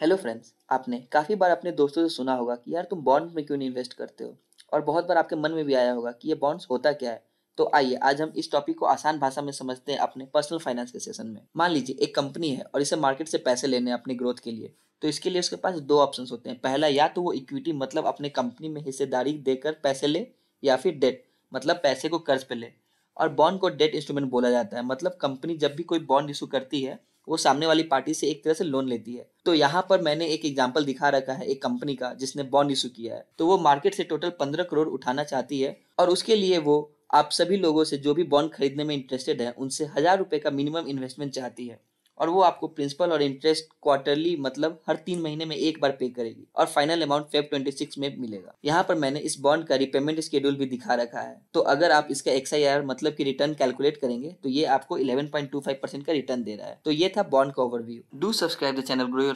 hello friends आपने काफ़ी बार अपने दोस्तों से सुना होगा कि यार तुम बॉन्ड में क्यों नहीं इन्वेस्ट करते हो और बहुत बार आपके मन में भी आया होगा कि ये बॉन्ड्स होता क्या है तो आइए आज हम इस टॉपिक को आसान भाषा में समझते हैं अपने पर्सनल फाइनेंस के सेशन में मान लीजिए एक कंपनी है और इसे मार्केट से पैसे लेने हैं अपनी ग्रोथ के लिए तो इसके लिए उसके पास दो ऑप्शन होते हैं पहला या तो वो इक्विटी मतलब अपने कंपनी में हिस्सेदारी देकर पैसे ले या फिर डेट मतलब पैसे को कर्ज पे ले और बॉन्ड को डेट इंस्ट्रूमेंट बोला जाता है मतलब कंपनी जब भी कोई बॉन्ड इशू करती है वो सामने वाली पार्टी से एक तरह से लोन लेती है तो यहाँ पर मैंने एक एग्जाम्पल दिखा रखा है एक कंपनी का जिसने बॉन्ड इशू किया है तो वो मार्केट से टोटल पंद्रह करोड़ उठाना चाहती है और उसके लिए वो आप सभी लोगों से जो भी बॉन्ड खरीदने में इंटरेस्टेड है उनसे हजार रुपए का मिनिमम इन्वेस्टमेंट चाहती है और वो आपको प्रिंसिपल और इंटरेस्ट क्वार्टरली मतलब हर तीन महीने में एक बार पे करेगी और फाइनल अमाउंट फेब सिक्स में मिलेगा यहाँ पर मैंने इस बॉन्ड का रिपेमेंट स्केड्यूल भी दिखा रखा है तो अगर आप इसका एक्स मतलब की रिटर्न कैलकुलेट करेंगे तो ये आपको eleven point two five percent का रिटर्न दे रहा है तो ये था बॉन्ड का overview do subscribe the channel grow